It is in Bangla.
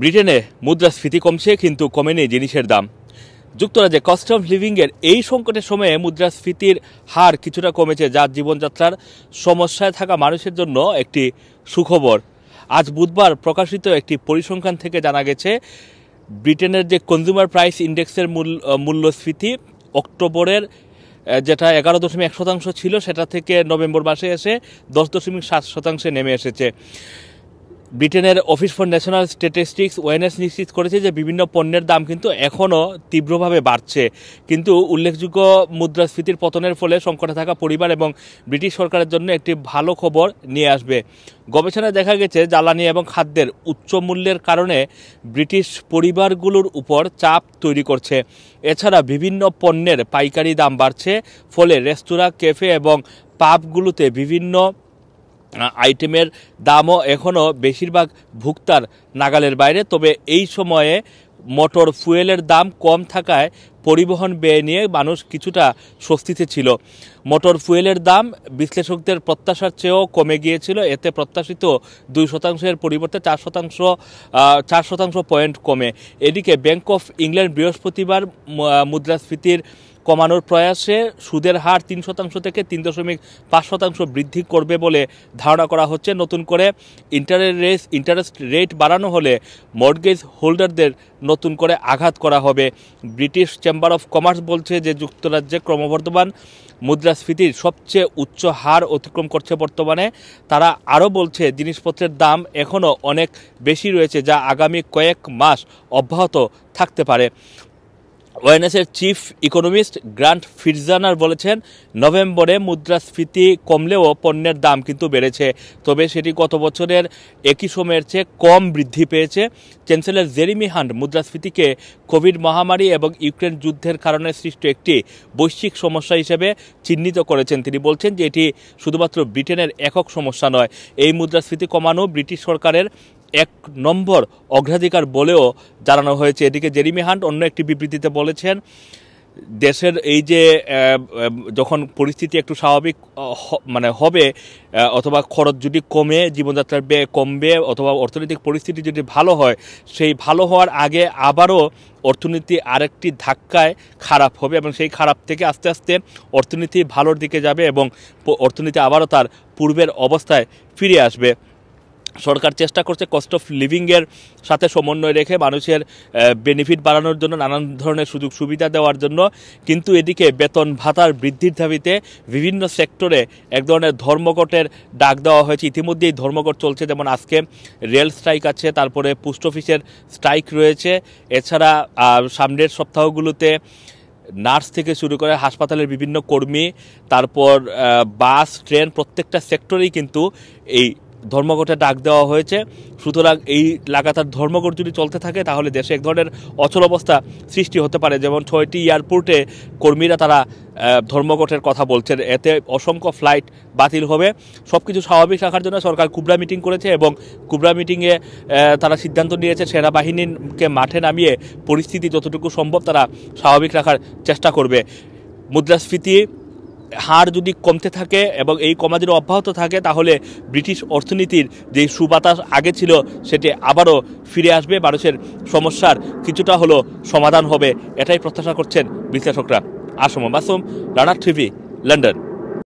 ব্রিটেনে মুদ্রাস্ফীতি কমছে কিন্তু কমেনি জিনিসের দাম যুক্তরাজ্যে কস্ট অফ লিভিংয়ের এই সংকটের সময়ে মুদ্রাস্ফীতির হার কিছুটা কমেছে যা জীবনযাত্রার সমস্যায় থাকা মানুষের জন্য একটি সুখবর আজ বুধবার প্রকাশিত একটি পরিসংখ্যান থেকে জানা গেছে ব্রিটেনের যে কনজিউমার প্রাইস ইন্ডেক্সের মূল মূল্যস্ফীতি অক্টোবরের যেটা এগারো দশমিক এক শতাংশ ছিল সেটা থেকে নভেম্বর মাসে এসে দশ দশমিক সাত শতাংশে নেমে এসেছে ব্রিটেনের অফিস ফর ন্যাশনাল স্ট্যাটিস্টিক্স ওয়েনেস নিশ্চিত করেছে যে বিভিন্ন পণ্যের দাম কিন্তু এখনও তীব্রভাবে বাড়ছে কিন্তু উল্লেখযোগ্য মুদ্রাস্ফীতির পতনের ফলে সংকটে থাকা পরিবার এবং ব্রিটিশ সরকারের জন্য একটি ভালো খবর নিয়ে আসবে গবেষণায় দেখা গেছে জ্বালানি এবং খাদ্যের উচ্চ মূল্যের কারণে ব্রিটিশ পরিবারগুলোর উপর চাপ তৈরি করছে এছাড়া বিভিন্ন পণ্যের পাইকারি দাম বাড়ছে ফলে রেস্তোরাঁ ক্যাফে এবং পাবগুলোতে বিভিন্ন আইটেমের দামও এখনও বেশিরভাগ ভুক্তার নাগালের বাইরে তবে এই সময়ে মোটর ফুয়েলের দাম কম থাকায় পরিবহন ব্যয় নিয়ে মানুষ কিছুটা স্বস্তিতে ছিল মোটর ফুয়েলের দাম বিশ্লেষকদের প্রত্যাশার চেয়েও কমে গিয়েছিল এতে প্রত্যাশিত দুই শতাংশের পরিবর্তে চার শতাংশ চার শতাংশ পয়েন্ট কমে এদিকে ব্যাংক অফ ইংল্যান্ড বৃহস্পতিবার মুদ্রাস্ফীতির কমানোর প্রয়াসে সুদের হার তিন শতাংশ থেকে তিন দশমিক পাঁচ শতাংশ বৃদ্ধি করবে বলে ধারণা করা হচ্ছে নতুন করে ইন্টারেস্ট রেস ইন্টারেস্ট রেট বাড়ানো হলে মর্গেজ হোল্ডারদের নতুন করে আঘাত করা হবে ব্রিটিশ চেম্বার অফ কমার্স বলছে যে যুক্তরাজ্যে ক্রমবর্ধমান মুদ্রাস্ফীতির সবচেয়ে উচ্চ হার অতিক্রম করছে বর্তমানে তারা আরও বলছে জিনিসপত্রের দাম এখনও অনেক বেশি রয়েছে যা আগামী কয়েক মাস অব্যাহত থাকতে পারে ওএনএসের চিফ ইকোনমিস্ট গ্রান্ট ফিরজানার বলেছেন নভেম্বরে মুদ্রাস্ফীতি কমলেও পণ্যের দাম কিন্তু বেড়েছে তবে সেটি গত বছরের একই সময়ের চেয়ে কম বৃদ্ধি পেয়েছে চ্যান্সেলর জেরিমি হান্ড মুদ্রাস্ফীতিকে কোভিড মহামারী এবং ইউক্রেন যুদ্ধের কারণে সৃষ্ট একটি বৈশ্বিক সমস্যা হিসেবে চিহ্নিত করেছেন তিনি বলছেন যে এটি শুধুমাত্র ব্রিটেনের একক সমস্যা নয় এই মুদ্রাস্ফীতি কমানো ব্রিটিশ সরকারের এক নম্বর অগ্রাধিকার বলেও জানানো হয়েছে এদিকে জেরিমি হান্ট অন্য একটি বিবৃতিতে বলেছেন দেশের এই যে যখন পরিস্থিতি একটু স্বাভাবিক মানে হবে অথবা খরচ যদি কমে জীবনযাত্রার ব্যয় কমবে অথবা অর্থনৈতিক পরিস্থিতি যদি ভালো হয় সেই ভালো হওয়ার আগে আবারও অর্থনীতি আরেকটি ধাক্কায় খারাপ হবে এবং সেই খারাপ থেকে আস্তে আস্তে অর্থনীতি ভালোর দিকে যাবে এবং অর্থনীতি আবারও তার পূর্বের অবস্থায় ফিরে আসবে সরকার চেষ্টা করছে কস্ট অফ লিভিংয়ের সাথে সমন্বয় রেখে মানুষের বেনিফিট বাড়ানোর জন্য নানান ধরনের সুযোগ সুবিধা দেওয়ার জন্য কিন্তু এদিকে বেতন ভাতার বৃদ্ধির দাবিতে বিভিন্ন সেক্টরে এক ধরনের ধর্মঘটের ডাক দেওয়া হয়েছে ইতিমধ্যেই ধর্মঘট চলছে যেমন আজকে রেল স্ট্রাইক আছে তারপরে পোস্ট অফিসের স্ট্রাইক রয়েছে এছাড়া সামনের সপ্তাহগুলোতে নার্স থেকে শুরু করে হাসপাতালের বিভিন্ন কর্মী তারপর বাস ট্রেন প্রত্যেকটা সেক্টরেই কিন্তু এই ধর্মঘটে ডাক দেওয়া হয়েছে সুতরাং এই লাগাতার ধর্মঘট যদি চলতে থাকে তাহলে দেশে এক ধরনের অচল অবস্থা সৃষ্টি হতে পারে যেমন ছয়টি এয়ারপোর্টে কর্মীরা তারা ধর্মঘটের কথা বলছেন এতে অসংখ্য ফ্লাইট বাতিল হবে সব কিছু স্বাভাবিক রাখার জন্য সরকার কুবরা মিটিং করেছে এবং কুবরা মিটিংয়ে তারা সিদ্ধান্ত নিয়েছে সেনাবাহিনীকে মাঠে নামিয়ে পরিস্থিতি যতটুকু সম্ভব তারা স্বাভাবিক রাখার চেষ্টা করবে মুদ্রাস্ফীতি হার যদি কমতে থাকে এবং এই কমা যদি অব্যাহত থাকে তাহলে ব্রিটিশ অর্থনীতির যে সুবাতাস আগে ছিল সেটি আবারও ফিরে আসবে মানুষের সমস্যার কিছুটা হলো সমাধান হবে এটাই প্রত্যাশা করছেন বিশ্লেষকরা আসম মাসুম রানার টিভি লন্ডন